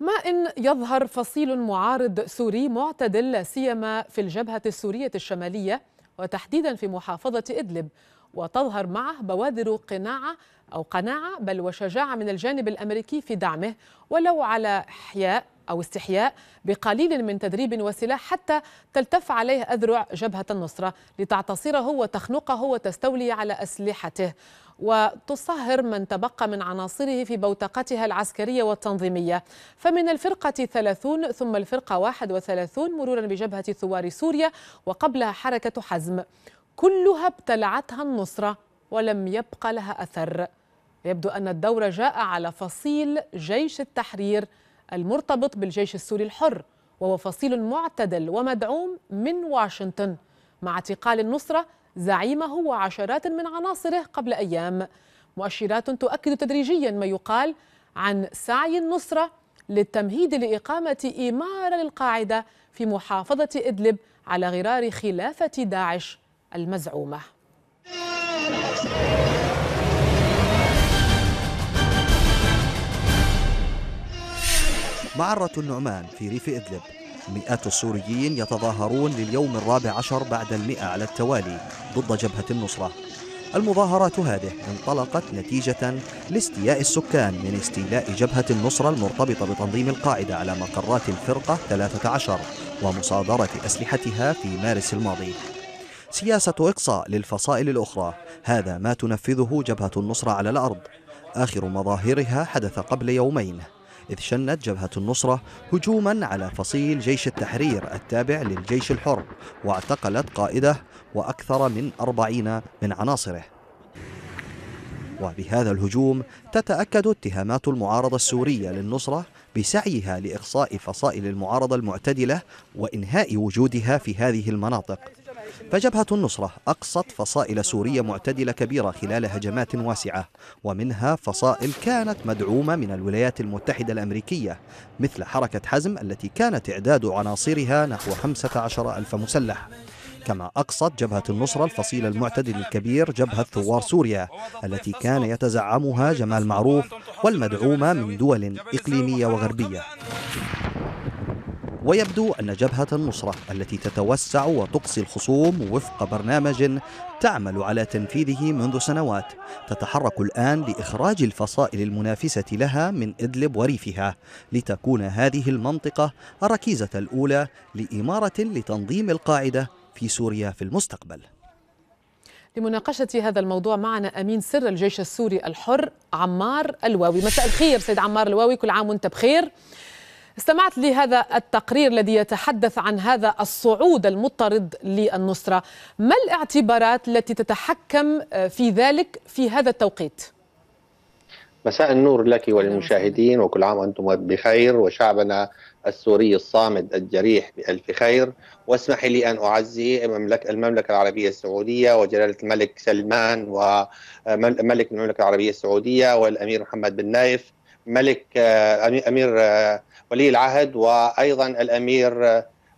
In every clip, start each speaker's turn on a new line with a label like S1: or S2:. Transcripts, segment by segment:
S1: ما إن يظهر فصيل معارض سوري معتدل لا سيما في الجبهة السورية الشمالية وتحديدا في محافظة إدلب وتظهر معه بوادر قناعة أو قناعة بل وشجاعة من الجانب الأمريكي في دعمه ولو على إحياء أو استحياء بقليل من تدريب وسلاح حتى تلتف عليه أذرع جبهة النصرة لتعتصره وتخنقه وتستولي على أسلحته وتصهر من تبقى من عناصره في بوتقتها العسكرية والتنظيمية فمن الفرقة 30 ثم الفرقة 31 مرورا بجبهة ثوار سوريا وقبلها حركة حزم كلها ابتلعتها النصرة ولم يبقى لها أثر يبدو أن الدور جاء على فصيل جيش التحرير المرتبط بالجيش السوري الحر وهو فصيل معتدل ومدعوم من واشنطن مع اعتقال النصرة زعيمه وعشرات من عناصره قبل أيام مؤشرات تؤكد تدريجيا ما يقال عن سعي النصرة للتمهيد لإقامة إمارة للقاعدة في محافظة إدلب على غرار خلافة داعش المزعومة
S2: معرة النعمان في ريف إدلب مئات السوريين يتظاهرون لليوم الرابع عشر بعد المئة على التوالي ضد جبهة النصرة المظاهرات هذه انطلقت نتيجة لاستياء السكان من استيلاء جبهة النصرة المرتبطة بتنظيم القاعدة على مقرات الفرقة 13 ومصادرة أسلحتها في مارس الماضي سياسة إقصاء للفصائل الأخرى هذا ما تنفذه جبهة النصرة على الأرض آخر مظاهرها حدث قبل يومين إذ شنت جبهة النصرة هجوما على فصيل جيش التحرير التابع للجيش الحر واعتقلت قائده وأكثر من أربعين من عناصره وبهذا الهجوم تتأكد اتهامات المعارضة السورية للنصرة بسعيها لإقصاء فصائل المعارضة المعتدلة وإنهاء وجودها في هذه المناطق فجبهة النصرة أقصت فصائل سورية معتدلة كبيرة خلال هجمات واسعة ومنها فصائل كانت مدعومة من الولايات المتحدة الأمريكية مثل حركة حزم التي كان تعداد عناصرها نحو 15 ألف مسلح كما أقصت جبهة النصرة الفصيل المعتدل الكبير جبهة ثوار سوريا التي كان يتزعمها جمال معروف والمدعومة من دول إقليمية وغربية ويبدو أن جبهة النصرة التي تتوسع وتقصي الخصوم وفق برنامج تعمل على تنفيذه منذ سنوات تتحرك الآن لإخراج الفصائل المنافسة لها من إدلب وريفها لتكون هذه المنطقة الركيزة الأولى لإمارة لتنظيم القاعدة في سوريا في المستقبل
S1: لمناقشة هذا الموضوع معنا أمين سر الجيش السوري الحر عمار الواوي مساء الخير سيد عمار الواوي كل عام وانت بخير استمعت لهذا التقرير الذي يتحدث عن هذا الصعود المضطرد للنصرة ما الاعتبارات التي تتحكم آه، في ذلك في هذا التوقيت؟
S3: مساء النور لك وللمشاهدين وكل عام وانتم بخير وشعبنا السوري الصامد الجريح بألف خير واسمح لي أن أعزي المملكة العربية السعودية وجلالة الملك سلمان وملك المملكة العربية السعودية والأمير محمد بن نايف ملك آه، امير آه، ولي العهد وايضا الامير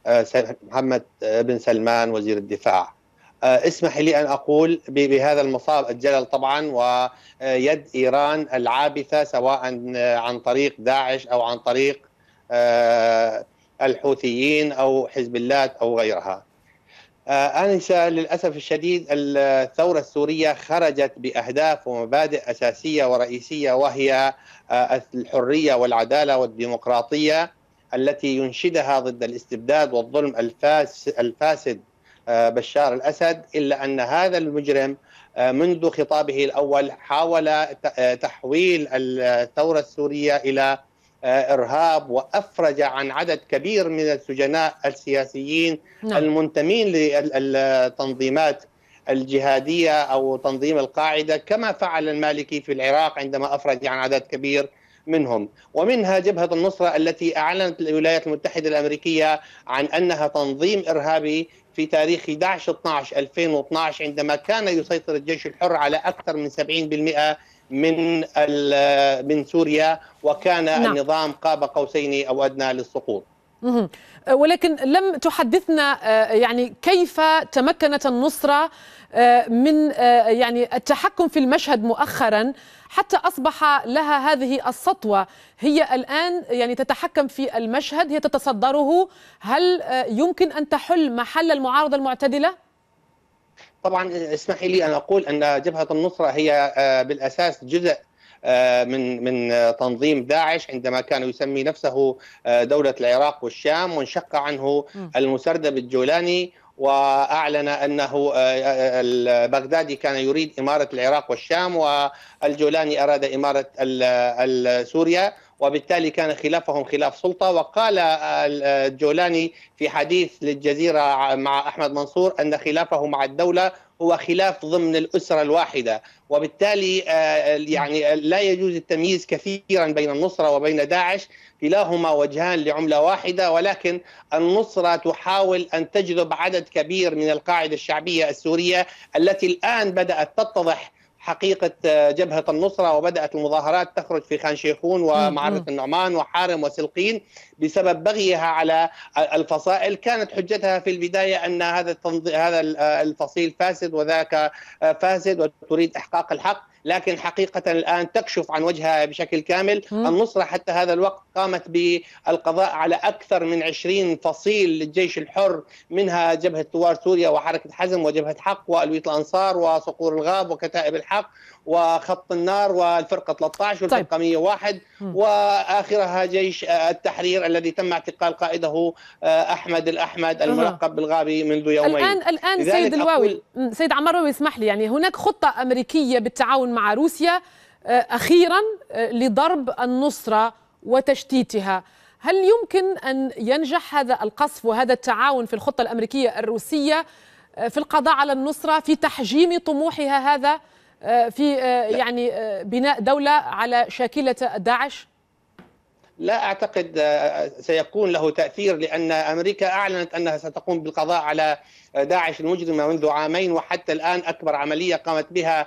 S3: آه، محمد بن سلمان وزير الدفاع اسمح لي ان اقول بهذا المصاب الجلل طبعا ويد ايران العابثه سواء عن طريق داعش او عن طريق الحوثيين او حزب الله او غيرها آه، انسه للاسف الشديد الثوره السوريه خرجت باهداف ومبادئ اساسيه ورئيسيه وهي آه، الحريه والعداله والديمقراطيه التي ينشدها ضد الاستبداد والظلم الفاسد آه، بشار الاسد الا ان هذا المجرم منذ خطابه الاول حاول تحويل الثوره السوريه الى ارهاب وافرج عن عدد كبير من السجناء السياسيين نعم. المنتمين للتنظيمات الجهاديه او تنظيم القاعده كما فعل المالكي في العراق عندما افرج عن عدد كبير منهم ومنها جبهة النصرة التي أعلنت الولايات المتحدة الأمريكية عن أنها تنظيم إرهابي في تاريخ 11 12 2012 عندما كان يسيطر الجيش الحر على أكثر من 70% من من سوريا وكان نعم. النظام قاب قوسين او ادنى للسقوط
S1: أه، ولكن لم تحدثنا أه، يعني كيف تمكنت النصره أه، من يعني التحكم في المشهد مؤخرا حتى اصبح لها هذه السطوه هي الان يعني تتحكم في المشهد هي تتصدره هل يمكن ان تحل محل المعارضه المعتدله
S3: طبعا اسمحي لي ان اقول ان جبهه النصره هي آه، بالاساس جزء آه، من من آه، تنظيم داعش عندما كان يسمي نفسه دوله العراق والشام وانشق عنه المسردب الجولاني واعلن انه البغدادي كان يريد اماره العراق والشام والجولاني اراد اماره سوريا وبالتالي كان خلافهم خلاف سلطة وقال الجولاني في حديث للجزيرة مع أحمد منصور أن خلافه مع الدولة هو خلاف ضمن الأسرة الواحدة وبالتالي آه، يعني لا يجوز التمييز كثيرا بين النصرة وبين داعش كلاهما وجهان لعملة واحدة ولكن النصرة تحاول أن تجذب عدد كبير من القاعدة الشعبية السورية التي الآن بدأت تتضح حقيقة آه، جبهة النصرة وبدأت المظاهرات تخرج في خان شيخون ومعرة النعمان وحارم وسلقين بسبب بغيها على آه، الفصائل كانت حجتها في البداية أن هذا هذا آه، الفصيل فاسد وذاك فاسد وتريد إحقاق الحق لكن حقيقة الآن تكشف عن وجهها بشكل كامل م. النصرة حتى هذا الوقت قامت بالقضاء على أكثر من 20 فصيل للجيش الحر منها جبهة ثوار سوريا وحركة حزم وجبهة حق وألوية الأنصار وصقور الغاب وكتائب الحق وخط النار والفرقة 13 طيب. والفرقة طيب. 101 وآخرها جيش آه، التحرير الذي تم اعتقال قائده آه، أحمد الأحمد الملقب بالغابي منذ يومين الآن الآن سيد الواوي
S1: سيد عمروي اسمح لي يعني هناك خطة أمريكية بالتعاون مع روسيا آه، أخيرا آه، لضرب النصرة وتشتيتها هل يمكن أن ينجح هذا القصف وهذا التعاون في الخطة الأمريكية الروسية آه، في القضاء على النصرة في تحجيم طموحها هذا في يعني بناء دولة على شاكلة داعش؟
S3: لا اعتقد آه، آه، سيكون له تاثير لان امريكا اعلنت انها ستقوم بالقضاء على آه، داعش المجرمه منذ عامين وحتى الان اكبر عمليه قامت بها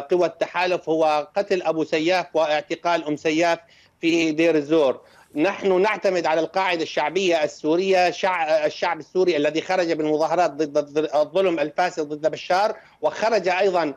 S3: قوى التحالف هو قتل ابو سياف واعتقال ام سياف في دير الزور نحن نعتمد على القاعده الشعبيه السوريه الشعب السوري الذي خرج بالمظاهرات ضد الظلم الفاسد ضد بشار وخرج ايضا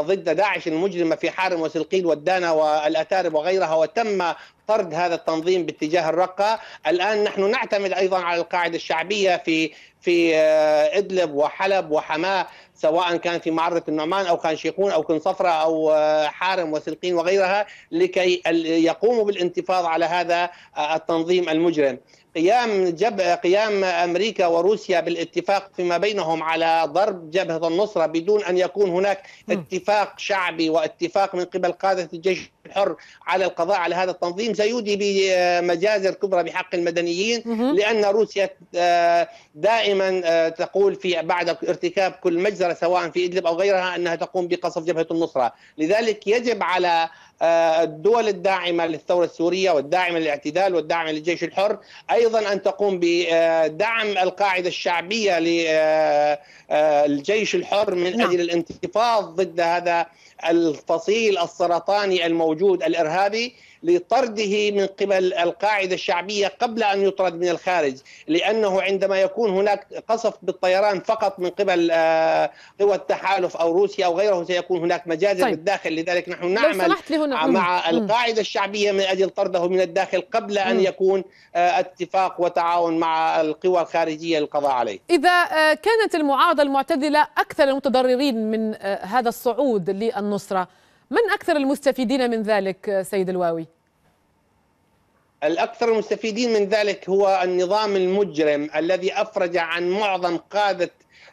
S3: ضد داعش المجرمه في حارم وسلقيل والدانا والاتارب وغيرها وتم طرد هذا التنظيم باتجاه الرقه الان نحن نعتمد ايضا على القاعده الشعبيه في في آه، ادلب وحلب وحماه سواء كان في معرة النعمان أو كان شيخون أو كن صفرة أو آه، حارم وسلقين وغيرها لكي يقوموا بالانتفاض على هذا آه، التنظيم المجرم قيام جبهة قيام امريكا وروسيا بالاتفاق فيما بينهم على ضرب جبهه النصره بدون ان يكون هناك اتفاق شعبي واتفاق من قبل قاده الجيش الحر على القضاء على هذا التنظيم سيودي بمجازر كبرى بحق المدنيين لان روسيا آه، دائما آه، تقول في بعد ارتكاب كل مجزره سواء في ادلب او غيرها انها تقوم بقصف جبهه النصره، لذلك يجب على آه، الدول الداعمه للثوره السوريه والداعمه للاعتدال والداعمه للجيش الحر ايضا ان تقوم بدعم القاعده الشعبيه للجيش آه، آه، الحر من نعم. اجل الانتفاض ضد هذا الفصيل السرطاني الموجود الارهابي لطرده من قبل القاعدة الشعبية قبل أن يطرد من الخارج لأنه عندما يكون هناك قصف بالطيران فقط من قبل آه، قوى التحالف أو روسيا أو غيره سيكون هناك مجازر طيب. بالداخل لذلك نحن نعمل آه، مع القاعدة الشعبية من أجل طرده من الداخل قبل أن يكون آه، اتفاق وتعاون مع القوى الخارجية للقضاء عليه
S1: إذا كانت المعارضة المعتدلة أكثر المتضررين من هذا الصعود للنصرة من أكثر المستفيدين من ذلك سيد الواوي؟
S3: الأكثر المستفيدين من ذلك هو النظام المجرم الذي أفرج عن معظم قادة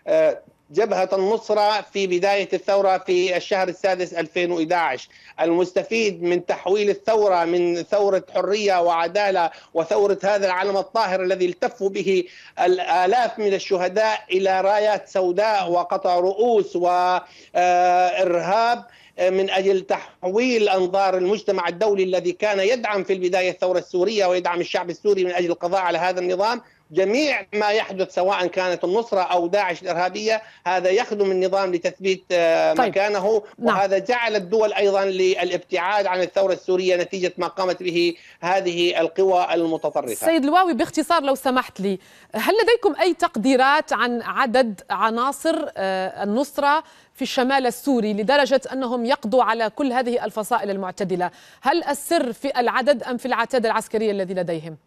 S3: آه، جبهة النصرة في بداية الثورة في الشهر السادس 2011 المستفيد من تحويل الثورة من ثورة حرية وعدالة وثورة هذا العلم الطاهر الذي التف به الآلاف من الشهداء إلى رايات سوداء وقطع رؤوس وإرهاب آه، من اجل تحويل انظار المجتمع الدولي الذي كان يدعم في البدايه الثوره السوريه ويدعم الشعب السوري من اجل القضاء على هذا النظام جميع ما يحدث سواء كانت النصرة أو داعش الإرهابية هذا يخدم النظام لتثبيت آه، طيب. مكانه نعم. وهذا جعل الدول أيضا للابتعاد عن الثورة السورية نتيجة ما قامت به هذه القوى المتطرفة سيد
S1: الواوي باختصار لو سمحت لي هل لديكم أي تقديرات عن عدد عناصر آه، النصرة في الشمال السوري لدرجة أنهم يقضوا على كل هذه الفصائل المعتدلة هل السر في العدد أم في العتاد العسكرية الذي لديهم؟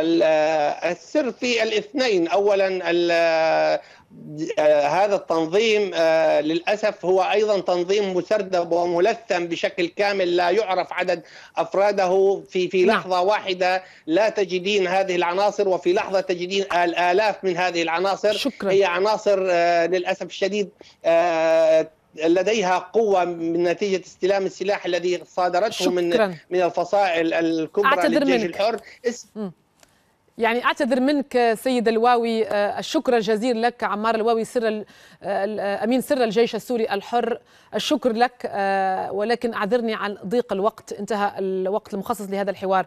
S3: آه، السر في الاثنين اولا آه، آه، هذا التنظيم للاسف هو ايضا تنظيم مسردب وملثم بشكل كامل لا يعرف عدد افراده في في نعم. لحظه واحده لا تجدين هذه العناصر وفي لحظه تجدين الالاف من هذه العناصر شكرا. هي عناصر للاسف الشديد لديها قوة من نتيجة استلام السلاح الذي صادرته شكرا. من من الفصائل الكبرى للجيش منك. الحر
S1: يعني اعتذر منك سيد الواوي آه، الشكر الجزيل لك عمار الواوي سر آه، آه، امين سر الجيش السوري الحر الشكر لك ولكن اعذرني عن ضيق الوقت انتهى الوقت المخصص لهذا الحوار